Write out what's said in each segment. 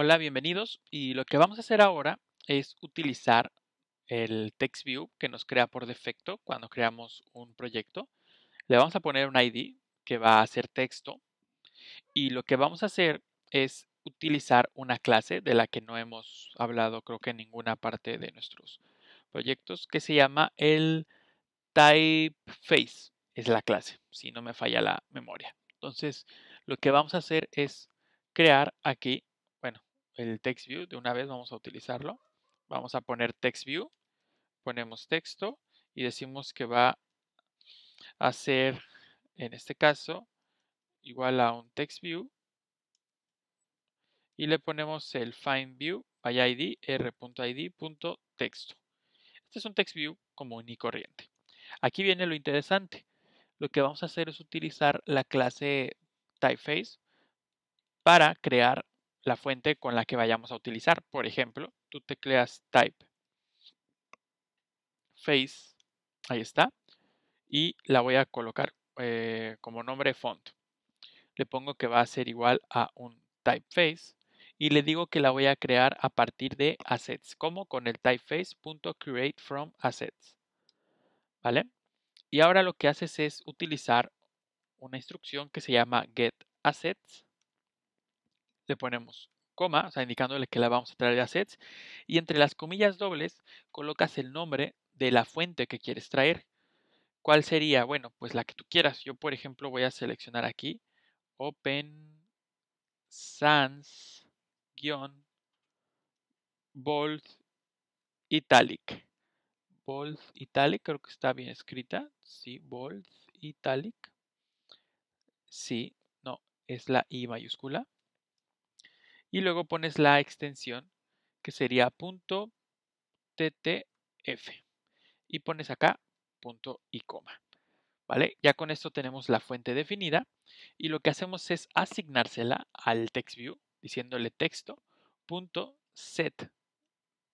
Hola, bienvenidos. Y lo que vamos a hacer ahora es utilizar el TextView que nos crea por defecto cuando creamos un proyecto. Le vamos a poner un ID que va a ser texto. Y lo que vamos a hacer es utilizar una clase de la que no hemos hablado creo que en ninguna parte de nuestros proyectos que se llama el typeface. Es la clase, si no me falla la memoria. Entonces, lo que vamos a hacer es crear aquí el TextView, de una vez vamos a utilizarlo. Vamos a poner TextView, ponemos texto y decimos que va a ser, en este caso, igual a un TextView y le ponemos el findView by id r.id.texto. Este es un TextView como y corriente. Aquí viene lo interesante. Lo que vamos a hacer es utilizar la clase typeface para crear la fuente con la que vayamos a utilizar. Por ejemplo, tú tecleas type face, ahí está, y la voy a colocar eh, como nombre font. Le pongo que va a ser igual a un typeface y le digo que la voy a crear a partir de assets, como con el typeface.createFromAssets. from assets. ¿Vale? Y ahora lo que haces es utilizar una instrucción que se llama get assets le ponemos coma, o sea, indicándole que la vamos a traer de sets. y entre las comillas dobles colocas el nombre de la fuente que quieres traer. ¿Cuál sería? Bueno, pues la que tú quieras. Yo, por ejemplo, voy a seleccionar aquí Open Sans bold italic. Bold italic, creo que está bien escrita. Sí, bold italic. Sí, no, es la I mayúscula y luego pones la extensión que sería .ttf y pones acá punto y coma. ¿Vale? Ya con esto tenemos la fuente definida y lo que hacemos es asignársela al TextView diciéndole texto punto set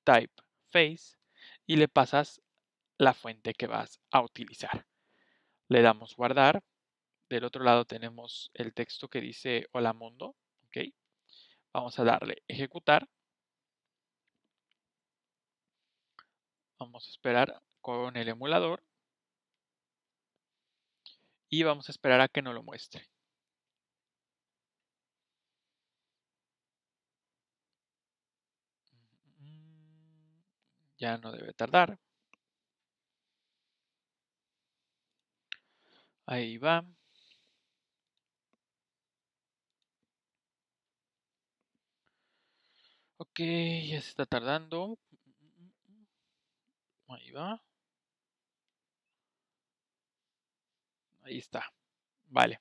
type face y le pasas la fuente que vas a utilizar. Le damos guardar. Del otro lado tenemos el texto que dice hola mundo. ¿okay? Vamos a darle ejecutar. Vamos a esperar con el emulador. Y vamos a esperar a que nos lo muestre. Ya no debe tardar. Ahí va. Ok, ya se está tardando. Mm, mm, mm, Ahí va. Ahí está. Vale.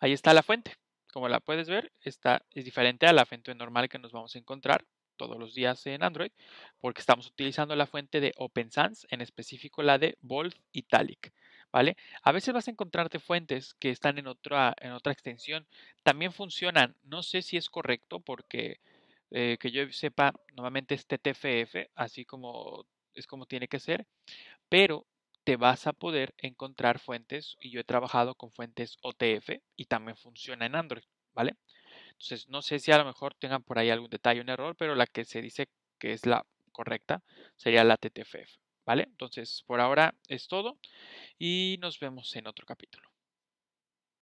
Ahí está la fuente. Como la puedes ver, está, es diferente a la fuente normal que nos vamos a encontrar todos los días en Android, porque estamos utilizando la fuente de Open Sans, en específico la de Bold Italic. ¿Vale? A veces vas a encontrarte fuentes que están en otra, en otra extensión. También funcionan. No sé si es correcto porque eh, que yo sepa, normalmente es TTFF, así como es como tiene que ser, pero te vas a poder encontrar fuentes, y yo he trabajado con fuentes OTF y también funciona en Android, ¿vale? Entonces, no sé si a lo mejor tengan por ahí algún detalle, un error, pero la que se dice que es la correcta sería la TTFF, ¿vale? Entonces, por ahora es todo y nos vemos en otro capítulo.